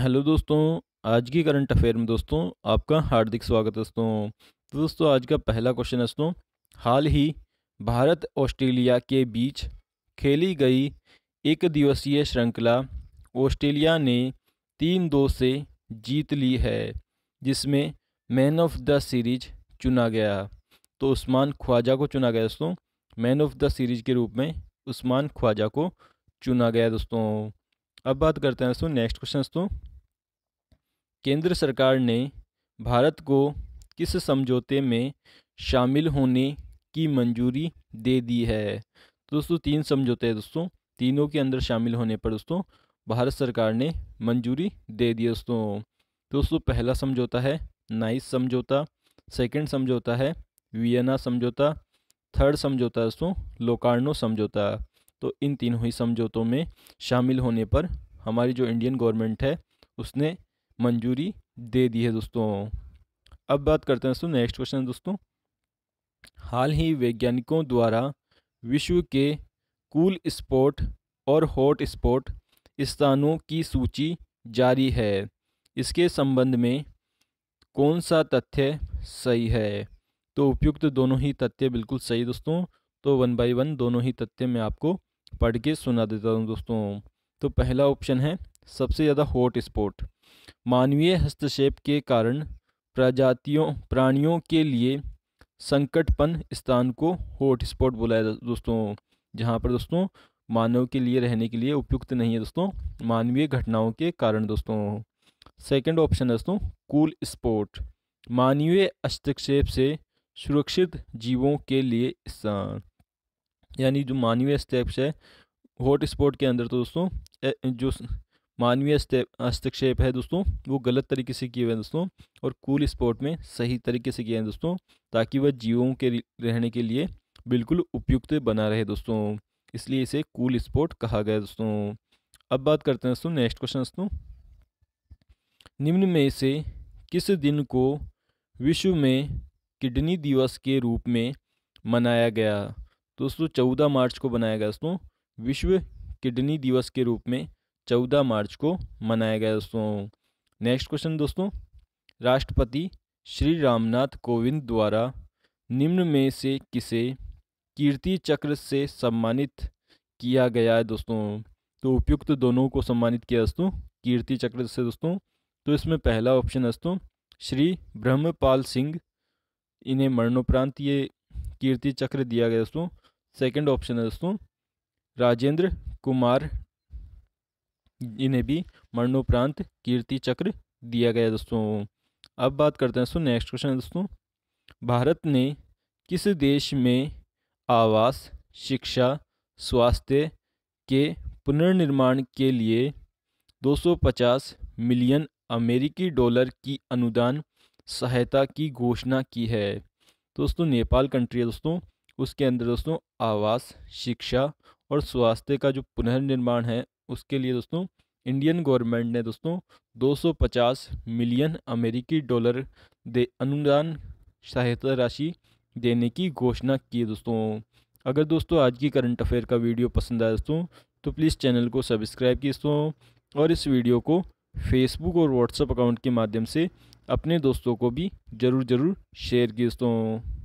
hello दोस्तों आज की करंट अफेयर में दोस्तों आपका हार्दिक स्वागत है दोस्तों तो दोस्तों आज का पहला क्वेश्चन है दोस्तों हाल ही भारत ऑस्ट्रेलिया के बीच खेली गई एक दिवसीय श्रृंखला ऑस्ट्रेलिया ने तीन दो से जीत ली है जिसमें मैन ऑफ द सीरीज चुना गया तो उस्मान ख्वाजा को चुना गया दोस्तों मैन ऑफ द सीरीज के रूप में उस्मान ख्वाजा को चुना गया दोस्तों अब बात करते हैं दोस्तों नेक्स्ट क्वेश्चन दोस्तों केंद्र सरकार ने भारत को किस समझौते में शामिल होने की मंजूरी दे दी है तो दोस्तों तीन समझौते हैं दोस्तों तीनों के अंदर शामिल होने पर दोस्तों भारत सरकार ने मंजूरी दे दी दोस्तों तो दोस्तों पहला समझौता है नाइस समझौता सेकंड समझौता है वियना समझौता थर्ड समझौता दोस्तों लोकार्नो समझौता तो इन तीनों ही समझौतों में शामिल होने पर हमारी जो इंडियन गवर्नमेंट है उसने मंजूरी दे दी है दोस्तों अब बात करते हैं दोस्तों नेक्स्ट क्वेश्चन दोस्तों हाल ही वैज्ञानिकों द्वारा विश्व के कूल स्पॉट और हॉट स्पॉट स्थानों की सूची जारी है इसके संबंध में कौन सा तथ्य सही है तो उपयुक्त दोनों ही तथ्य बिल्कुल सही दोस्तों तो वन बाय वन दोनों ही तथ्य मैं आपको पढ़ के सुना देता हूँ दोस्तों तो पहला ऑप्शन है सबसे ज़्यादा हॉट स्पॉट मानवीय हस्तक्षेप के कारण प्रजातियों प्राणियों के लिए संकटपन स्थान को हॉट स्पॉट बुलाया दोस्तों जहाँ पर दोस्तों मानव के लिए रहने के लिए उपयुक्त नहीं है दोस्तों मानवीय घटनाओं के कारण दोस्तों सेकंड ऑप्शन है दोस्तों कूल स्पॉट मानवीय हस्तक्षेप से सुरक्षित जीवों के लिए स्थान यानी जो मानवीय हस्तक्षेप है हॉट स्पॉट के अंदर तो दोस्तों जो मानवीय हस्तक्षेप है दोस्तों वो गलत तरीके से किए हुए हैं दोस्तों और कूल स्पॉट में सही तरीके से किए हैं दोस्तों ताकि वह जीवों के रहने के लिए बिल्कुल उपयुक्त बना रहे दोस्तों इसलिए इसे कूल स्पॉट कहा गया दोस्तों अब बात करते हैं दोस्तों नेक्स्ट क्वेश्चन दोस्तों निम्न में से किस दिन को विश्व में किडनी दिवस के रूप में मनाया गया दोस्तों चौदह मार्च को बनाया गया दोस्तों विश्व किडनी दिवस के रूप में चौदह मार्च को मनाया गया दोस्तों नेक्स्ट क्वेश्चन दोस्तों राष्ट्रपति श्री रामनाथ कोविंद द्वारा निम्न में से किसे कीर्ति चक्र से सम्मानित किया गया है दोस्तों तो उपयुक्त दोनों को सम्मानित किया दोस्तों कीर्ति चक्र से दोस्तों तो इसमें पहला ऑप्शन दोस्तों श्री ब्रह्मपाल सिंह इन्हें मरणोपरांत ये कीर्ति चक्र दिया गया दोस्तों सेकंड ऑप्शन है दोस्तों राजेंद्र कुमार इन्हें भी मरणोपरांत कीर्ति चक्र दिया गया दोस्तों अब बात करते हैं दोस्तों नेक्स्ट क्वेश्चन है दोस्तों भारत ने किस देश में आवास शिक्षा स्वास्थ्य के पुनर्निर्माण के लिए 250 मिलियन अमेरिकी डॉलर की अनुदान सहायता की घोषणा की है दोस्तों नेपाल कंट्री है दोस्तों उसके अंदर दोस्तों आवास शिक्षा और स्वास्थ्य का जो पुनर्निर्माण है उसके लिए दोस्तों इंडियन गवर्नमेंट ने दोस्तों 250 मिलियन अमेरिकी डॉलर दे अनुदान सहायता राशि देने की घोषणा की दोस्तों अगर दोस्तों आज की करंट अफेयर का वीडियो पसंद आया दोस्तों तो प्लीज़ चैनल को सब्सक्राइब की दोस्तों और इस वीडियो को फेसबुक और व्हाट्सएप अकाउंट के माध्यम से अपने दोस्तों को भी ज़रूर ज़रूर शेयर की दोस्तों